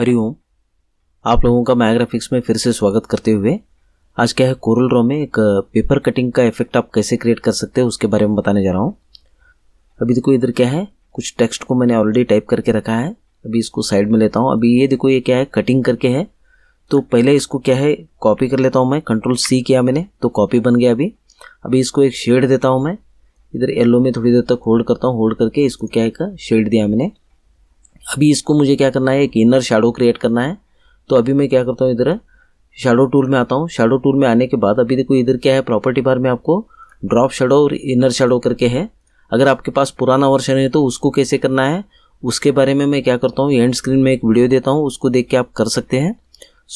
हरिओम आप लोगों का मायाग्राफिक्स में फिर से स्वागत करते हुए आज क्या है कोरल रॉ में एक पेपर कटिंग का इफेक्ट आप कैसे क्रिएट कर सकते हो उसके बारे में बताने जा रहा हूँ अभी देखो इधर क्या है कुछ टेक्स्ट को मैंने ऑलरेडी टाइप करके रखा है अभी इसको साइड में लेता हूँ अभी ये देखो ये क्या है कटिंग करके है तो पहले इसको क्या है कॉपी कर लेता हूँ मैं कंट्रोल सी किया मैंने तो कॉपी बन गया अभी अभी इसको एक शेड देता हूँ मैं इधर येलो में थोड़ी देर तक होल्ड करता हूँ होल्ड करके इसको क्या है शेड दिया मैंने अभी इसको मुझे क्या करना है एक इनर शेडो क्रिएट करना है तो अभी मैं क्या करता हूँ इधर शेडो टूल में आता हूँ शेडो टूल में आने के बाद अभी देखो इधर क्या है प्रॉपर्टी बार में आपको ड्रॉप शेडो और इनर शेडो करके है अगर आपके पास पुराना वर्षन है तो उसको कैसे करना है उसके बारे में मैं क्या करता हूँ एंड स्क्रीन में एक वीडियो देता हूँ उसको देख के आप कर सकते हैं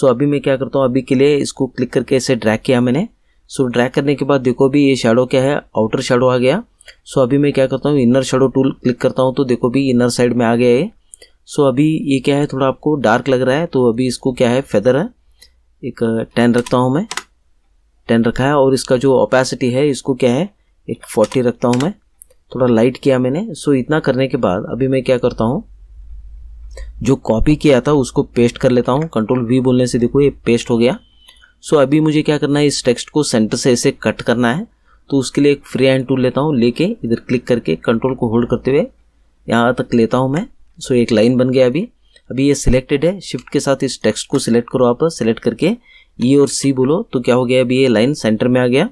सो अभी मैं क्या करता हूँ अभी के लिए इसको क्लिक करके इसे ड्रैग किया मैंने सो ड्रैग करने के बाद देखो भी ये शेडो क्या है आउटर शेडो आ गया सो अभी मैं क्या करता हूँ इनर शेडो टूल क्लिक करता हूँ तो देखो भी इनर साइड में आ गया है सो अभी ये क्या है थोड़ा आपको डार्क लग रहा है तो अभी इसको क्या है फेदर है एक टेन रखता हूँ मैं टेन रखा है और इसका जो ओपेसिटी है इसको क्या है एक फोर्टी रखता हूँ मैं थोड़ा लाइट किया मैंने सो इतना करने के बाद अभी मैं क्या करता हूँ जो कॉपी किया था उसको पेस्ट कर लेता हूँ कंट्रोल वी बोलने से देखो ये पेस्ट हो गया सो अभी मुझे क्या करना है इस टेक्स्ट को सेंटर से ऐसे कट करना है तो उसके लिए एक फ्री हैंड टूल लेता हूँ लेके इधर क्लिक करके कंट्रोल को होल्ड करते हुए यहाँ तक लेता हूँ मैं सो एक लाइन बन गया अभी अभी ये सिलेक्टेड है शिफ्ट के साथ इस टेक्स्ट को सिलेक्ट करो आप सिलेक्ट करके ई e और सी बोलो तो क्या हो गया अभी ये लाइन सेंटर में आ गया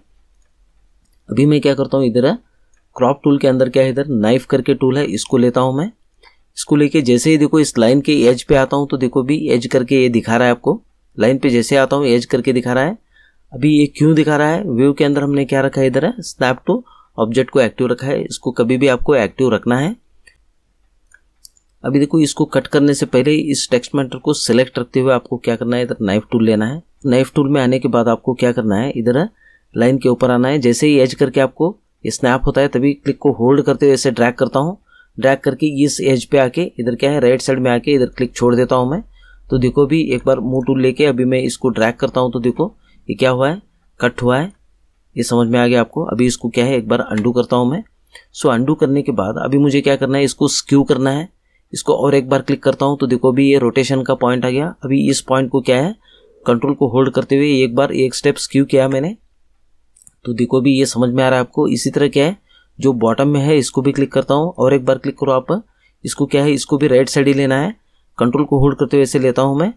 अभी मैं क्या करता हूँ इधर क्रॉप टूल के अंदर क्या है इधर नाइफ करके टूल है इसको लेता हूँ मैं इसको लेके जैसे ही देखो इस लाइन के एज पे आता हूँ तो देखो अभी एज करके ये दिखा रहा है आपको लाइन पे जैसे आता हूँ एज करके दिखा रहा है अभी ये क्यों दिखा रहा है व्यू के अंदर हमने क्या रखा है इधर स्नैप टू ऑब्जेक्ट को एक्टिव रखा है इसको कभी भी आपको एक्टिव रखना है अभी देखो इसको कट करने से पहले इस टेक्स्ट मैटर को सिलेक्ट रखते हुए आपको क्या करना है इधर नाइफ टूल लेना है नाइफ टूल में आने के बाद आपको क्या करना है इधर लाइन के ऊपर आना है जैसे ही एज करके आपको स्नैप होता है तभी क्लिक को होल्ड करते हुए ऐसे ड्रैग करता हूँ ड्रैग करके इस एज पे आके इधर क्या है राइट साइड में आके इधर क्लिक छोड़ देता हूँ मैं तो देखो अभी एक बार मूव टूल लेके अभी मैं इसको ड्रैग करता हूँ तो देखो ये क्या हुआ है कट हुआ है ये समझ में आ गया आपको अभी इसको क्या है एक बार अंडू करता हूँ मैं सो अंडू करने के बाद अभी मुझे क्या करना है इसको स्क्यू करना है इसको और एक बार क्लिक करता हूँ तो देखो अभी ये रोटेशन का पॉइंट आ गया अभी इस पॉइंट को क्या है कंट्रोल को होल्ड करते हुए एक बार एक स्टेप स्क्यू किया मैंने तो देखो भी ये समझ में आ रहा है आपको इसी तरह क्या है जो बॉटम में है इसको भी क्लिक करता हूँ और एक बार क्लिक करो आप इसको क्या है इसको भी राइट साइड ही लेना है कंट्रोल को होल्ड करते हुए ऐसे लेता हूँ मैं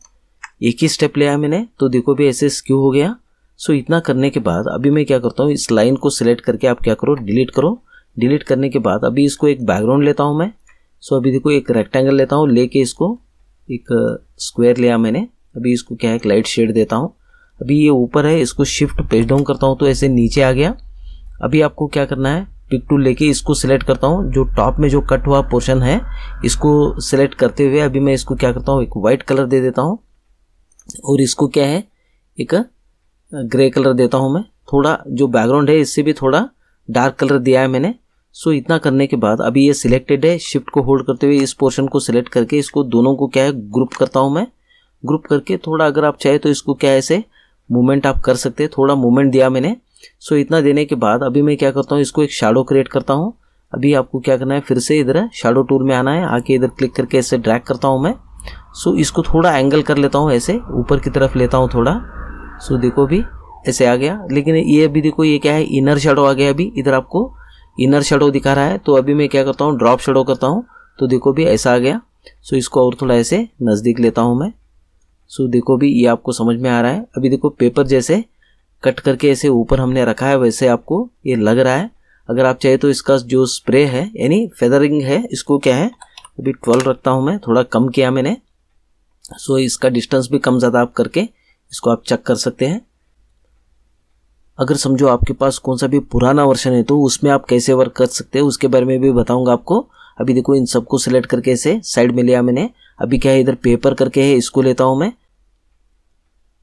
एक ही स्टेप लिया मैंने तो देखो भी ऐसे स्क्यू हो गया सो इतना करने के बाद अभी मैं क्या करता हूँ इस लाइन को सिलेक्ट करके आप क्या करो डिलीट करो डिलीट करने के बाद अभी इसको एक बैकग्राउंड लेता हूँ मैं सो अभी देखो एक रेक्टेंगल लेता हूँ लेके इसको एक स्क्वायर लिया मैंने अभी इसको क्या है एक लाइट शेड देता हूँ अभी ये ऊपर है इसको शिफ्ट पेज डाउन करता हूँ तो ऐसे नीचे आ गया अभी आपको क्या करना है पिक टू लेके इसको सिलेक्ट करता हूँ जो टॉप में जो कट हुआ पोर्शन है इसको सिलेक्ट करते हुए अभी मैं इसको क्या करता हूँ एक वाइट कलर दे देता हूँ और इसको क्या है एक ग्रे कलर देता हूँ मैं थोड़ा जो बैकग्राउंड है इससे भी थोड़ा डार्क कलर दिया है मैंने सो so, इतना करने के बाद अभी ये सिलेक्टेड है शिफ्ट को होल्ड करते हुए इस पोर्शन को सिलेक्ट करके इसको दोनों को क्या है ग्रुप करता हूँ मैं ग्रुप करके थोड़ा अगर आप चाहे तो इसको क्या ऐसे मूवमेंट आप कर सकते हैं थोड़ा मूवमेंट दिया मैंने सो so, इतना देने के बाद अभी मैं क्या करता हूँ इसको एक शाडो क्रिएट करता हूँ अभी आपको क्या करना है फिर से इधर शाडो टूर में आना है आके इधर क्लिक करके ऐसे ड्रैक करता हूँ मैं सो so, इसको थोड़ा एंगल कर लेता हूँ ऐसे ऊपर की तरफ लेता हूँ थोड़ा सो so, देखो अभी ऐसे आ गया लेकिन ये अभी देखो ये क्या है इनर शाडो आ गया अभी इधर आपको इनर शेडो दिखा रहा है तो अभी मैं क्या करता हूँ ड्रॉप शेडो करता हूँ तो देखो भी ऐसा आ गया सो इसको और थोड़ा ऐसे नज़दीक लेता हूँ मैं सो देखो भी ये आपको समझ में आ रहा है अभी देखो पेपर जैसे कट करके ऐसे ऊपर हमने रखा है वैसे आपको ये लग रहा है अगर आप चाहे तो इसका जो स्प्रे है यानी फेदरिंग है इसको क्या है अभी ट्वेल्व रखता हूँ मैं थोड़ा कम किया मैंने सो इसका डिस्टेंस भी कम ज़्यादा आप करके इसको आप चेक कर सकते हैं अगर समझो आपके पास कौन सा भी पुराना वर्षन है तो उसमें आप कैसे वर्क कर सकते हैं उसके बारे में भी बताऊंगा आपको अभी देखो इन सबको सिलेक्ट करके ऐसे साइड में लिया मैंने अभी क्या है इधर पेपर करके है इसको लेता हूँ मैं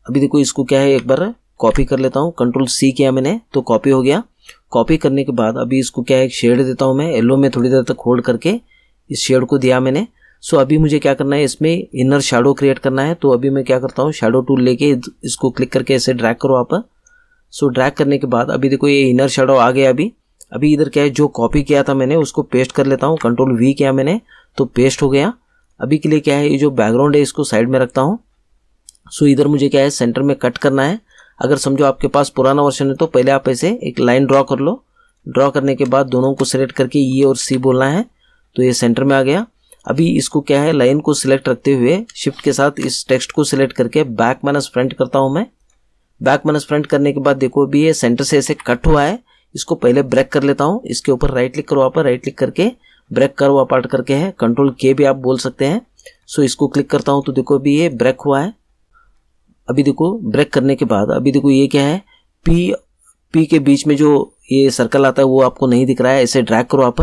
अभी देखो इसको क्या है एक बार कॉपी कर लेता हूँ कंट्रोल सी किया मैंने तो कॉपी हो गया कॉपी करने के बाद अभी इसको क्या है शेड देता हूँ मैं येलो में थोड़ी देर तक होल्ड करके इस शेड को दिया मैंने सो अभी मुझे क्या करना है इसमें इनर शेडो क्रिएट करना है तो अभी मैं क्या करता हूँ शेडो टूल लेके इसको क्लिक करके ऐसे ड्रैग करो आप सो ड्रैग करने के बाद अभी देखो ये इनर शेडो आ गया अभी अभी इधर क्या है जो कॉपी किया था मैंने उसको पेस्ट कर लेता हूँ कंट्रोल वी किया मैंने तो पेस्ट हो गया अभी के लिए क्या है ये जो बैकग्राउंड है इसको साइड में रखता हूँ सो इधर मुझे क्या है सेंटर में कट करना है अगर समझो आपके पास पुराना वर्षन है तो पहले आप ऐसे एक लाइन ड्रॉ कर लो ड्रॉ करने के बाद दोनों को सिलेक्ट करके ये e और सी बोलना है तो ये सेंटर में आ गया अभी इसको क्या है लाइन को सिलेक्ट रखते हुए शिफ्ट के साथ इस टेक्स्ट को सिलेक्ट करके बैक माइनस फ्रंट करता हूँ मैं बैक माइनस फ्रंट करने के बाद देखो अभी ये सेंटर से ऐसे कट हुआ है इसको पहले ब्रेक कर लेता हूँ इसके ऊपर राइट क्लिक करो आप राइट क्लिक करके ब्रेक करो अपार्ट करके है कंट्रोल के भी आप बोल सकते हैं सो इसको क्लिक करता हूँ तो देखो अभी ये ब्रेक हुआ है अभी देखो ब्रेक करने के बाद अभी देखो ये क्या है पी पी के बीच में जो ये सर्कल आता है वो आपको नहीं दिख रहा है ऐसे ड्रैग करो आप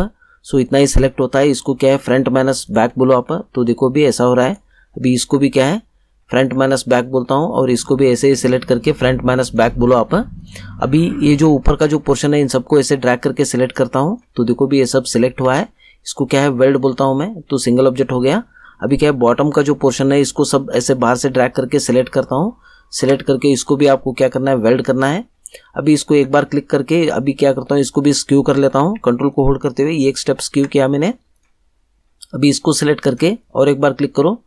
सो इतना ही सिलेक्ट होता है इसको क्या है फ्रंट माइनस बैक बोलो आप तो देखो अभी ऐसा हो रहा है अभी इसको भी क्या है फ्रंट माइनस बैक बोलता हूँ और इसको भी ऐसे ही सिलेक्ट करके फ्रंट माइनस बैक बोलो आप अभी ये जो ऊपर का जो पोर्शन है इन सबको ऐसे ड्रैग करके सिलेक्ट करता हूँ तो देखो भी ये सब सिलेक्ट हुआ है इसको क्या है वेल्ड बोलता हूँ मैं तो सिंगल ऑब्जेक्ट हो गया अभी क्या है बॉटम का जो पोर्शन है इसको सब ऐसे बाहर से ड्रैक करके सिलेक्ट करता हूँ सिलेक्ट करके इसको भी आपको क्या करना है वेल्ड करना है अभी इसको एक बार क्लिक करके अभी क्या करता हूँ इसको भी स्क्यू कर लेता हूँ कंट्रोल को होल्ड करते हुए ये एक स्टेप स्क्यू किया मैंने अभी इसको सिलेक्ट करके और एक बार क्लिक करो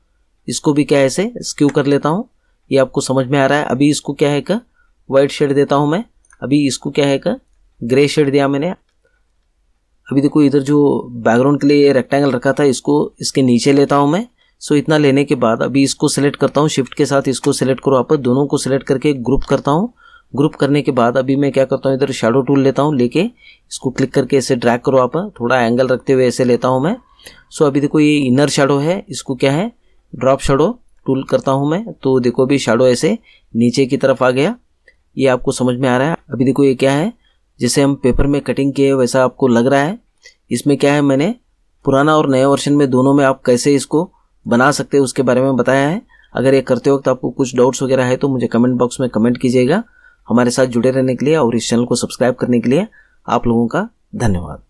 इसको भी क्या ऐसे स्क्यू कर लेता हूँ ये आपको समझ में आ रहा है अभी इसको क्या है का वाइट शेड देता हूँ मैं अभी इसको क्या है का ग्रे शेड दिया मैंने अभी देखो इधर जो बैकग्राउंड के लिए रेक्टेंगल रखा था इसको इसके नीचे लेता हूँ मैं सो इतना लेने के बाद अभी इसको सेलेक्ट करता हूँ शिफ्ट के साथ इसको सेलेक्ट करो आप दोनों को सिलेक्ट करके ग्रुप करता हूँ ग्रुप करने के बाद अभी मैं क्या करता हूँ इधर शेडो टूल लेता हूँ लेके इसको क्लिक करके ऐसे ड्रैग करो आप थोड़ा एंगल रखते हुए ऐसे लेता हूँ मैं सो अभी देखो ये इनर शेडो है इसको क्या है ड्रॉप शेडो टूल करता हूँ मैं तो देखो अभी शेडो ऐसे नीचे की तरफ आ गया ये आपको समझ में आ रहा है अभी देखो ये क्या है जैसे हम पेपर में कटिंग किए वैसा आपको लग रहा है इसमें क्या है मैंने पुराना और नया वर्षन में दोनों में आप कैसे इसको बना सकते हैं उसके बारे में बताया है अगर ये करते वक्त आपको कुछ डाउट्स वगैरह है तो मुझे कमेंट बॉक्स में कमेंट कीजिएगा हमारे साथ जुड़े रहने के लिए और इस चैनल को सब्सक्राइब करने के लिए आप लोगों का धन्यवाद